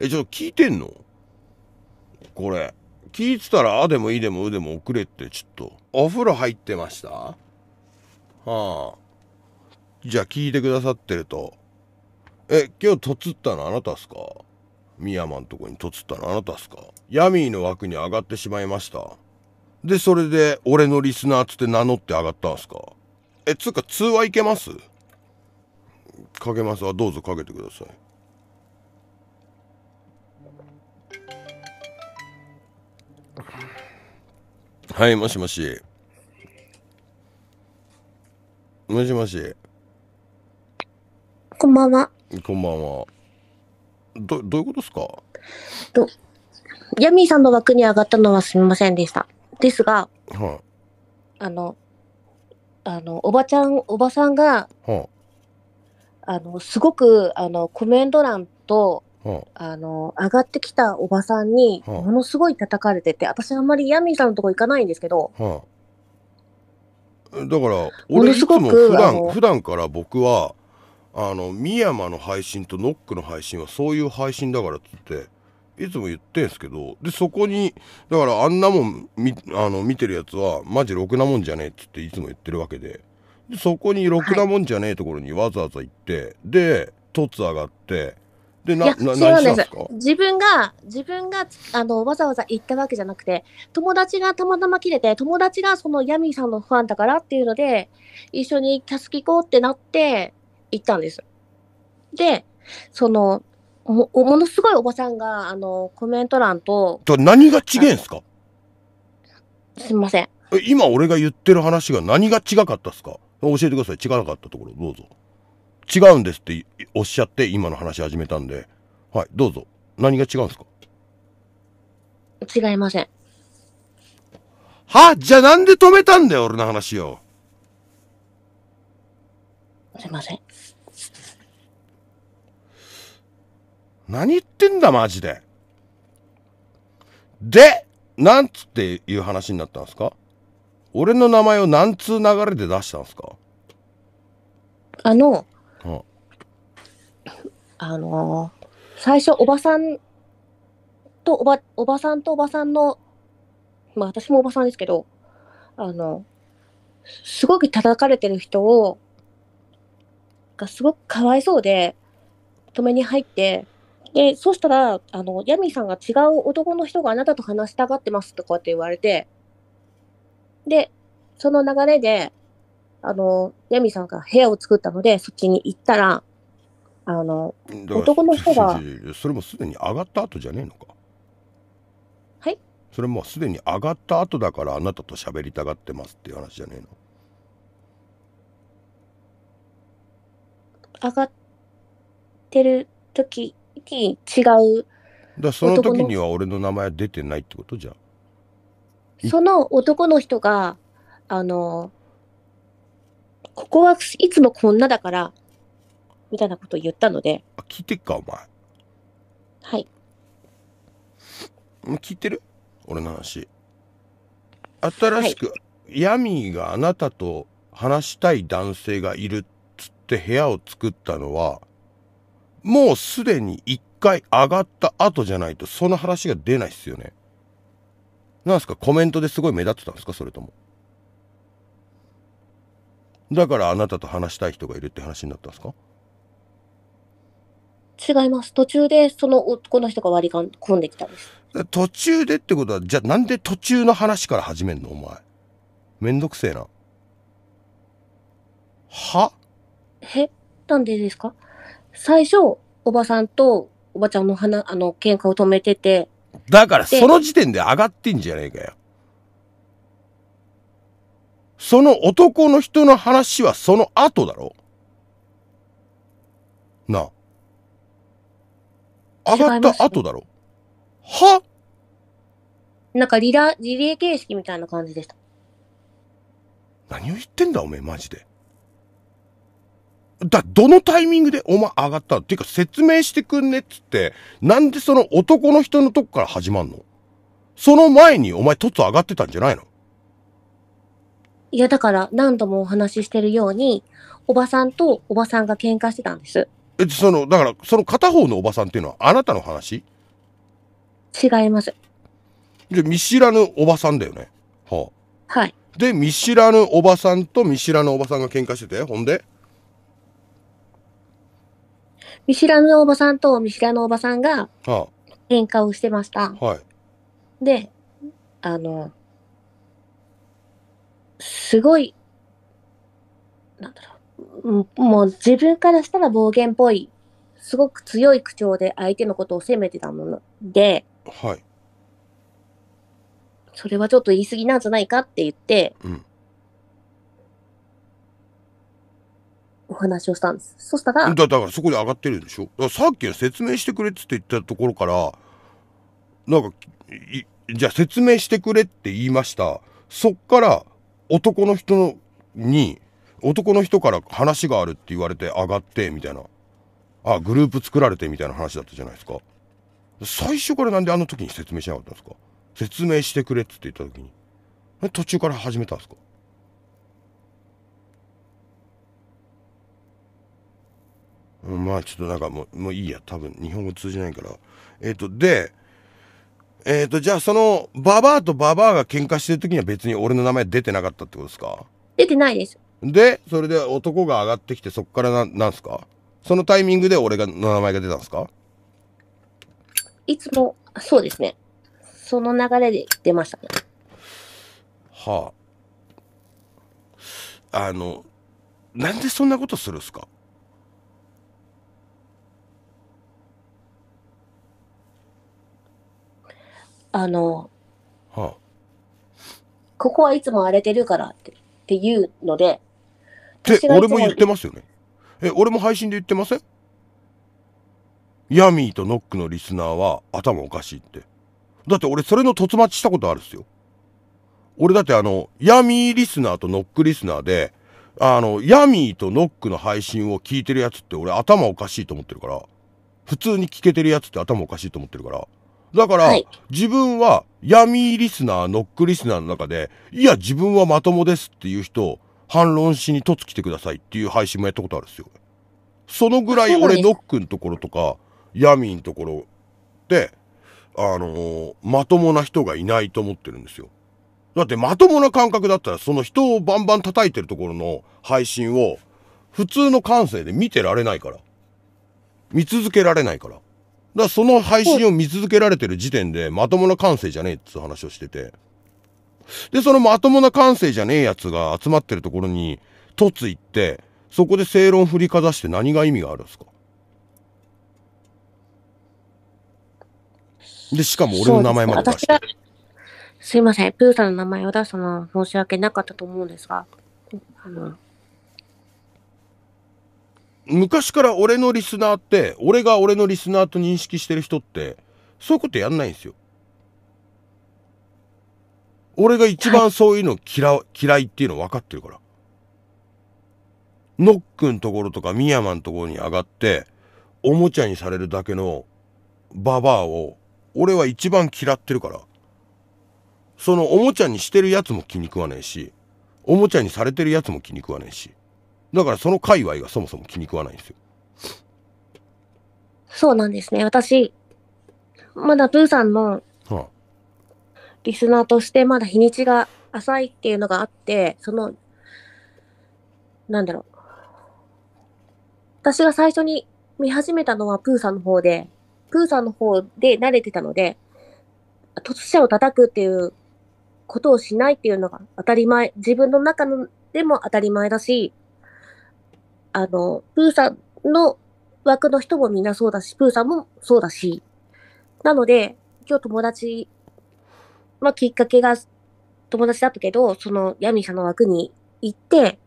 えちょっと聞いてんのこれ聞いてたら「あ」でも「い」いでも「う」でも遅れってちょっとお風呂入ってましたはあじゃあ聞いてくださってるとえ今日とつったのあなたっすか深山んとこにとつったのあなたっすかヤミーの枠に上がってしまいました。で、それで、俺のリスナーつって名乗って上がったんすかえ、つうか、通話いけますかけます。は、どうぞかけてください。はい、もしもし。もしもし。こんばんは。こんばんは。ど、どういうことですかど、ヤミーさんの枠に上がったのはすみませんでした。ですが、はあの、あの、おばちゃん、おばさんが、はあの、すごく、あの、コメント欄と、はあの、上がってきたおばさんに、ものすごい叩かれてて、私あんまりヤミーさんのとこ行かないんですけど、はあ。だから、俺いすつも普段、普段から僕は、あの、深山の配信とノックの配信はそういう配信だからっつって、いつも言ってんすけどでそこにだからあんなもんみあの見てるやつはマジろくなもんじゃねえっつっていつも言ってるわけででそこにろくなもんじゃねえところにわざわざ行って、はい、で凸上がってでなな何したんですか自分が自分があのわざわざ行ったわけじゃなくて友達がたまたま切れて友達がそのヤミーさんのファンだからっていうので一緒にキャス聞こうってなって行ったんです。でそのもものすごいおばさんが、あの、コメント欄と。と何が違えんすかすみません。今俺が言ってる話が何が違かったっすか教えてください。違なかったところ、どうぞ。違うんですっておっしゃって、今の話始めたんで。はい、どうぞ。何が違うんすか違いません。はじゃあなんで止めたんだよ、俺の話を。すいません。何言ってんだ、マジで。で、なんつっていう話になったんですか俺の名前を何通流れで出したんですかあの、うん、あのー、最初、おばさんとおば、おばさんとおばさんの、まあ私もおばさんですけど、あの、すごく叩かれてる人を、がすごくかわいそうで、止めに入って、で、そしたら、あの、ヤミーさんが違う男の人があなたと話したがってますとかって言われて、で、その流れで、あの、ヤミーさんが部屋を作ったので、そっちに行ったら、あの、男の人が。それもすでに上がった後じゃねえのか。はいそれもすでに上がった後だからあなたと喋りたがってますっていう話じゃねえの上がってる時に違うだその時には俺の名前出てないってことじゃんその男の人があのここはいつもこんなだからみたいなことを言ったので聞いてっかお前はい聞いてる俺の話新しく、はい、ヤミーがあなたと話したい男性がいるっつって部屋を作ったのはもうすでに一回上がった後じゃないとその話が出ないっすよね。なんすかコメントですごい目立ってたんですかそれとも。だからあなたと話したい人がいるって話になったんですか違います途中でその男の人が割り込んできたんです途中でってことはじゃあなんで途中の話から始めんのお前めんどくせえなはえなんでですか最初、おばさんとおばちゃんの話、あの、喧嘩を止めてて。だから、その時点で上がってんじゃねえかよ。その男の人の話はその後だろなあ。上がった後だろ、はなんかリラ、リレー形式みたいな感じでした。何を言ってんだおめえマジで。だ、どのタイミングでお前上がったっていうか説明してくんねっつって、なんでその男の人のとこから始まんのその前にお前突上がってたんじゃないのいや、だから何度もお話ししてるように、おばさんとおばさんが喧嘩してたんです。え、その、だから、その片方のおばさんっていうのはあなたの話違います。じゃ、見知らぬおばさんだよね。はあ、はい。で、見知らぬおばさんと見知らぬおばさんが喧嘩してて、ほんで見知らぬおばさんと見知らぬおばさんが喧嘩をしてました。あはい。で、あの、すごい、なんだろう、もう自分からしたら暴言っぽい、すごく強い口調で相手のことを責めてたもので、はい。それはちょっと言い過ぎなんじゃないかって言って、うんお話をしたんです。そしたら。だだからそこで上がってるでしょ。ださっきは説明してくれって言ったところから、なんか、じゃあ説明してくれって言いました。そっから男の人に、男の人から話があるって言われて上がってみたいな。あ、グループ作られてみたいな話だったじゃないですか。最初からなんであの時に説明しなかったんですか説明してくれって言った時に。途中から始めたんですかまあちょっとなんかもうもういいや多分日本語通じないからえっ、ー、とでえっ、ー、とじゃあそのババアとババアが喧嘩してる時には別に俺の名前出てなかったってことですか出てないですでそれで男が上がってきてそっからななんすかそのタイミングで俺がの名前が出たんですかいつもそうですねその流れで出ましたねはああのなんでそんなことするんすかあの、はあ、ここはいつも荒れてるからってって言うので、っで俺もも言ってますよねえ俺も配信で言ってませんヤミーとノックのリスナーは頭おかしいってだって俺それの突待ちしたことあるっすよ俺だってあのヤミーリスナーとノックリスナーであのヤミーとノックの配信を聞いてるやつって俺頭おかしいと思ってるから普通に聞けてるやつって頭おかしいと思ってるからだから、はい、自分は闇リスナー、ノックリスナーの中で、いや、自分はまともですっていう人、反論しに凸来てくださいっていう配信もやったことあるんですよ。そのぐらい俺、ノックのところとか、ヤミーのところで、あのー、まともな人がいないと思ってるんですよ。だってまともな感覚だったら、その人をバンバン叩いてるところの配信を、普通の感性で見てられないから。見続けられないから。だその配信を見続けられてる時点でまともな感性じゃねえっつう話をしててでそのまともな感性じゃねえやつが集まってるところに突行ってそこで正論振りかざして何が意味があるんですかでしかも俺の名前まで出してすいませんプーさんの名前を出すのは申し訳なかったと思うんですが昔から俺のリスナーって、俺が俺のリスナーと認識してる人って、そういうことやんないんですよ。俺が一番そういうの嫌嫌いっていうの分かってるから。ノックのところとかミヤマンところに上がって、おもちゃにされるだけのババアを、俺は一番嫌ってるから。そのおもちゃにしてるやつも気に食わねえし、おもちゃにされてるやつも気に食わねえし。だからその界隈がそもそも気に食わないんですよ。そうなんですね。私、まだプーさんのリスナーとしてまだ日にちが浅いっていうのがあって、その、なんだろう。私が最初に見始めたのはプーさんの方で、プーさんの方で慣れてたので、突者を叩くっていうことをしないっていうのが当たり前、自分の中のでも当たり前だし、あの、プーさんの枠の人もみんなそうだし、プーさんもそうだし。なので、今日友達、まあ、きっかけが友達だったけど、そのヤミーさんの枠に行って、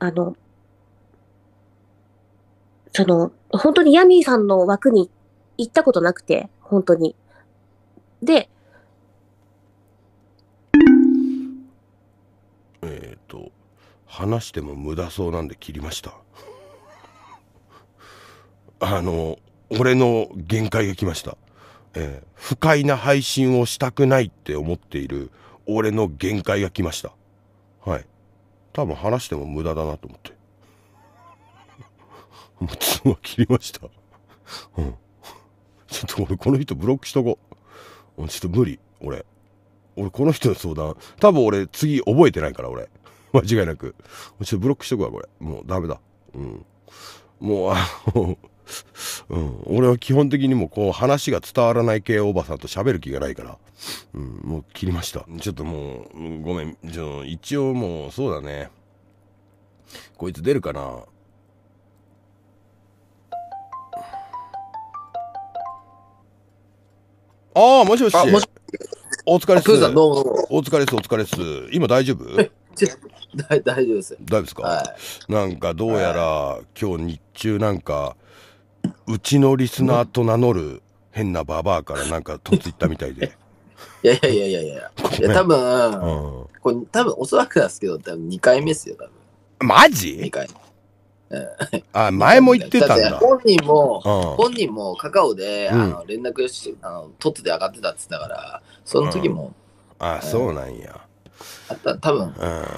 あの、その、本当にヤミーさんの枠に行ったことなくて、本当に。で、話しても無駄そうなんで切りました あの俺の限界が来ました、えー、不快な配信をしたくないって思っている俺の限界が来ましたはい多分話しても無駄だなと思って もう通話切りましたうんちょっと俺この人ブロックしとこうちょっと無理俺俺この人の相談多分俺次覚えてないから俺 間違いなく。ちょっとブロックしとくわ、これ。もうダメだ。うん。もう、あの うん、俺は基本的にもこう話が伝わらない系おばさんと喋る気がないから、うん、もう切りましたちょっともうごめんちょ一応もうそうだねこいつ出るかなああもしもしお疲れっすお疲れっすお疲れっす今大丈夫 大丈夫です大丈夫ですか、はい、なんかどうやら、はい、今日日中なんかうちのリスナーと名乗る変なババアからなんかついったみたいで いやいやいやいやいやいや多分、うん、これ多分おそらくですけど多分2回目ですよ多分マジ ?2 回あ前も言ってたんだ。だ本人も、うん、本人もカカオで、あの連絡しあの取ってて上がってたっつったから、その時も。うん、あそうなんや。た多分、うん、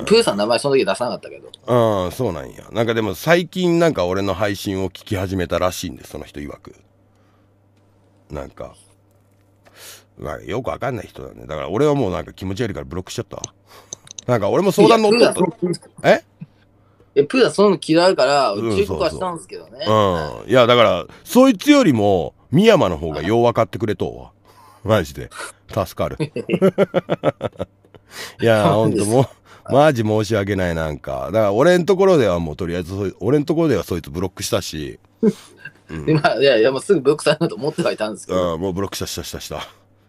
プーさん名前その時出さなかったけどうん、そうなんやなんかでも最近なんか俺の配信を聞き始めたらしいんですその人曰くなんかまあよくわかんない人だねだから俺はもうなんか気持ち悪いからブロックしちゃったなんか俺も相談乗ってたええプーさんそういうのあるから忠告はしたんですけどねうんいやだからそいつよりも深山の方がよう分かってくれとマジで助かる いや、ほんともう。マジ申し訳ないなんかだから俺んところではもうとりあえず俺んところではそいつブロックしたし、うん、今いやいやもうすぐブロックされると思ってはいたんですけど、うん、もうブロックしたしたしたした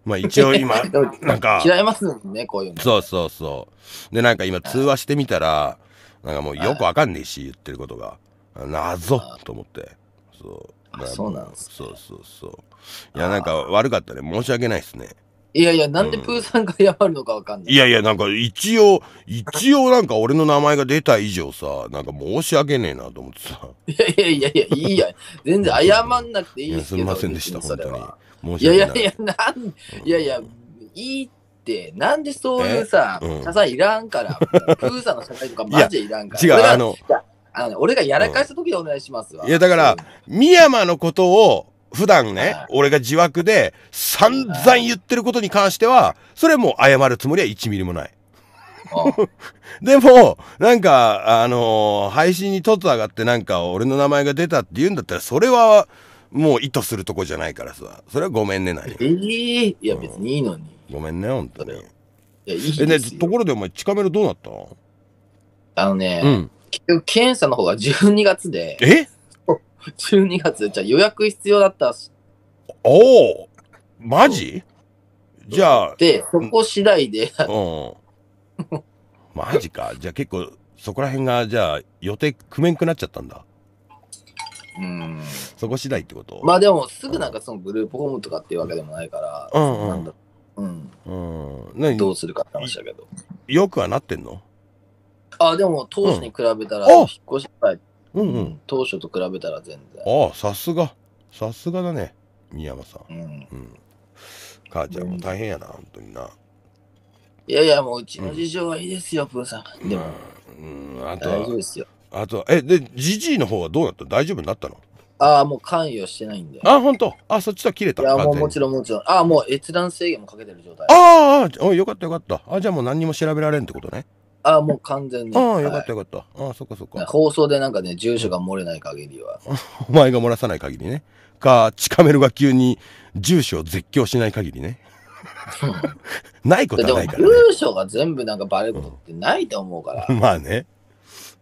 まあ一応今 なんか嫌いますもんねこういうのそうそうそうでなんか今通話してみたらなんかもうよくわかんねえし言ってることが謎と思ってそうそうなんす、そうそうそういやなんか悪かったね申し訳ないっすねいやいや、なんでプーさんが謝るのかわかんない。いやいや、なんか一応、一応なんか俺の名前が出た以上さ、なんか申し訳ねえなと思ってさ。いやいやいやいや、いいや。全然謝んなくていいですすみませんでした、本当に。い。やいやいや、なん、いやいや、いいって、なんでそういうさ、謝罪、いらんから、プーさんの謝罪とかマジでいらんから。違う、あの、俺がやらかした時でお願いしますわ。いや、だから、深、山のことを、普段ね、俺が自枠で散々言ってることに関しては、それもう謝るつもりは1ミリもない。でも、なんか、あのー、配信にとっと上がってなんか俺の名前が出たって言うんだったら、それはもう意図するとこじゃないからさ。それはごめんねなに。ええー、いや別にいいのに。うん、ごめんね、本当に。いや、いいえ、ね、ところでお前、近めのどうなったあのね、うん、結局検査の方が12月で。え12月、じゃ予約必要だったし。おおマジじゃあ。で、そこ次第で。うん。マジか。じゃあ結構、そこら辺が、じゃあ予定組めんくなっちゃったんだ。うん。そこ次第ってことまあでも、すぐなんかそのグループホームとかっていうわけでもないから、うん、なんだうん。うん。どうするかって話だけど。よくはなってんのあ、でも当時に比べたら、引っ越しぐいうんうん当初と比べたら全然ああさすがさすがだね三山さん、うんうん、母ちゃんも大変やな、本当にないやいやもううちの事情はいいですよ、プーさんでも、うん、うん、あと大丈夫はですよあとはえでジジイの方はどうやった大丈夫になったのああもう関与してないんであ本当あそっちとは切れたやもうもちろんもちろんああもう閲覧制限もかけてる状態ああああおいよかったよかったあじゃあもう何にも調べられんってことねああ、もう完全に。ああ、よかったよかった。ああ、そっかそっか。放送でなんかね、住所が漏れない限りは。お前が漏らさない限りね。か、近めるが急に住所を絶叫しない限りね。ないことはないから、ね。住所が全部なんかバレることってないと思うから。まあね。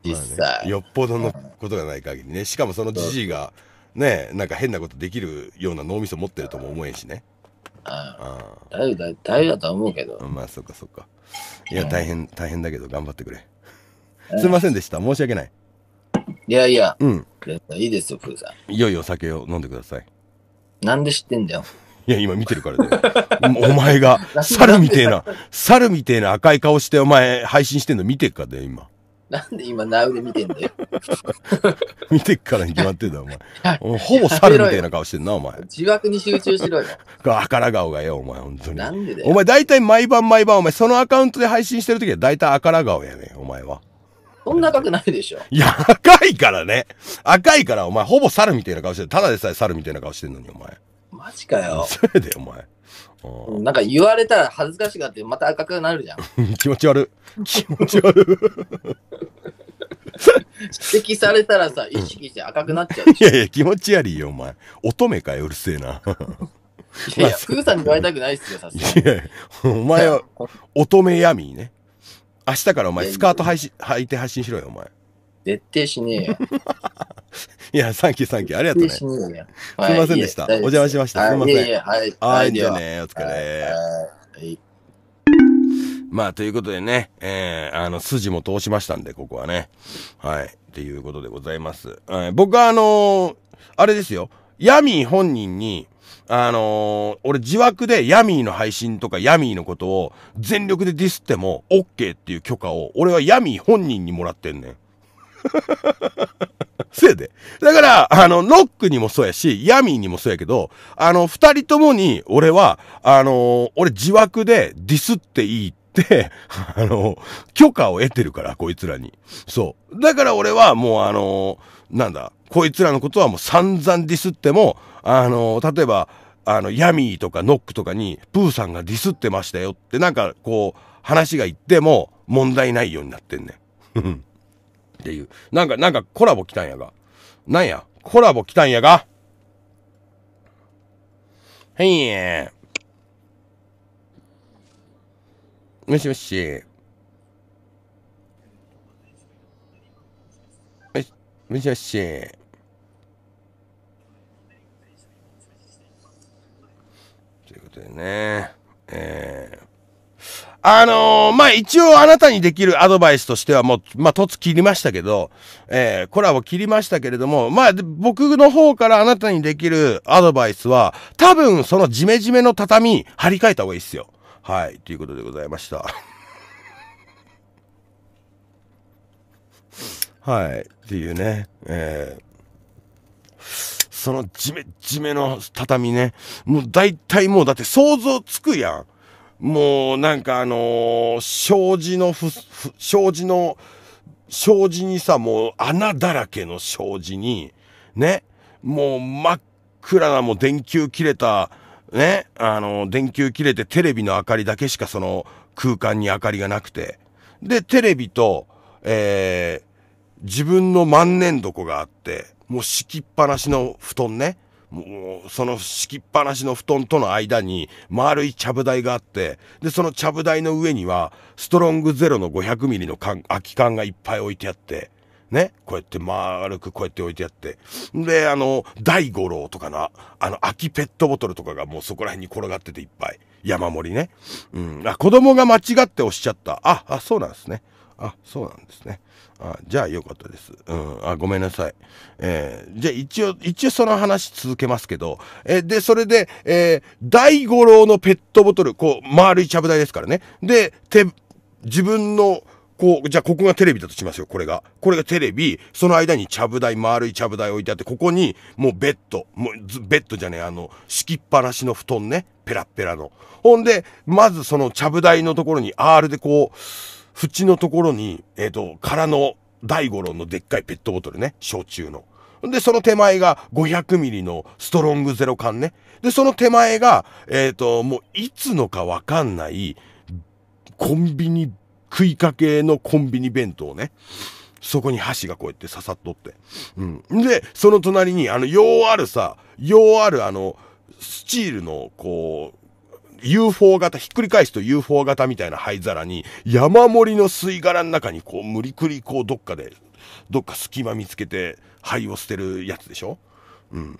実際、まあね、よっぽどのことがない限りね。しかもそのじじいが、ね、なんか変なことできるような脳みそ持ってるとも思えんしね。ああ。大丈夫だとは思うけど。まあ、そっかそっか。いや、大変、大変だけど頑張ってくれ。すいませんでした。申し訳ない。いやいや、うん。いいですよ、プーさん。いよいよ酒を飲んでください。なんで知ってんだよ。いや、今見てるからだよ。お前が、猿みてえな、猿みてえな赤い顔してお前配信してんの見てっかで、今。なんで今、ナウで見てんだよ。見てっからに決まってんだ、お前。ほぼ猿みたいな顔してんな、お前。自爆に集中しろよ。あから顔がよ、お前、本当に。なんでだよ。お前、大体毎晩毎晩、お前、そのアカウントで配信してるときは大体あから顔やねお前は。そんな赤くないでしょ。いや、赤いからね。赤いから、お前、ほぼ猿みたいな顔してる。ただでさえ猿みたいな顔してんのに、お前。マジかよ。それで、お前。なんか言われたら恥ずかしがってまた赤くなるじゃん。気持ち悪い。気持ち悪 指摘されたらさ、意識して赤くなっちゃう、うん。いやいや、気持ち悪いよ、お前。乙女かよ、うるせえな。いやいや、プさんに言われたくないっすよ、さすがに。お前は、乙女闇ね。明日からお前、スカート履いて配信しろよ、お前。絶対しねえよ。いや、サンキュー、サンキュー。ありがとうね。すみませんでした。お邪魔しました。すみません。はい、じゃあね、お疲れ。まあ、ということでね、えー、あの、筋も通しましたんで、ここはね。はい。っていうことでございます。はい、僕は、あのー、あれですよ。ヤミー本人に、あのー、俺自枠でヤミーの配信とかヤミーのことを全力でディスっても OK っていう許可を、俺はヤミー本人にもらってんねん。せやで。だから、あの、ノックにもそうやし、ヤミーにもそうやけど、あの、二人ともに、俺は、あの、俺自枠でディスっていいって、あの、許可を得てるから、こいつらに。そう。だから俺はもうあの、なんだ、こいつらのことはもう散々ディスっても、あの、例えば、あの、ヤミーとかノックとかに、プーさんがディスってましたよって、なんかこう、話が言っても問題ないようになってんねん。っていう。なんか、なんかコラボ来たんやが。なんやコラボ来たんやが。へいえ。もしもし。もしもし。ということでね。えーあのー、まあ、一応あなたにできるアドバイスとしてはもう、まあ、突切りましたけど、えー、コラボ切りましたけれども、まあ、僕の方からあなたにできるアドバイスは、多分そのジメジメの畳、張り替えた方がいいっすよ。はい、ということでございました。はい、っていうね、えー、そのジメジメの畳ね、もう大体もうだって想像つくやん。もうなんかあのー、障子のふ、ふ障子の、障子にさ、もう穴だらけの障子に、ね、もう真っ暗なもう電球切れた、ね、あのー、電球切れてテレビの明かりだけしかその空間に明かりがなくて。で、テレビと、えー、自分の万年床があって、もう敷きっぱなしの布団ね。もう、その敷きっぱなしの布団との間に丸いちゃぶ台があって、で、そのちゃぶ台の上には、ストロングゼロの500ミリの空き缶がいっぱい置いてあって、ね、こうやって丸くこうやって置いてあって。で、あの、大五郎とかの、あの、空きペットボトルとかがもうそこら辺に転がってていっぱい。山盛りね。うん。あ、子供が間違って押しちゃった。あ、あ、そうなんですね。あそうなんですねあじゃあよかったです、うん、あごめんなさい、えー、じゃあ一応一応その話続けますけど、えー、でそれで、えー、大五郎のペットボトルこう丸いちゃぶ台ですからねで手自分のこう、じゃあここがテレビだとしますよ、これが。これがテレビ、その間にちゃぶ台、丸いちゃぶ台置いてあって、ここにもうベッド、もうベッドじゃねえ、あの、敷きっぱなしの布団ね、ペラペラの。ほんで、まずそのちゃぶ台のところに R でこう、縁のところに、えっ、ー、と、空の大五郎のでっかいペットボトルね、焼酎の。で、その手前が500ミリのストロングゼロ缶ね。で、その手前が、えっ、ー、と、もういつのかわかんない、コンビニ、食いかけのコンビニ弁当ね。そこに箸がこうやって刺さっとって。うん。で、その隣に、あの、ようあるさ、ようあるあの、スチールの、こう、UFO 型、ひっくり返すと UFO 型みたいな灰皿に、山盛りの吸い殻の中に、こう、無理くり、こう、どっかで、どっか隙間見つけて、灰を捨てるやつでしょうん。っ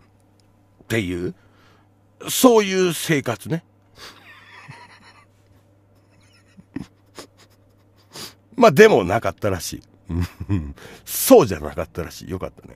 ていう、そういう生活ね。まあ、でもなかったらしい。そうじゃなかったらしい。よかったね。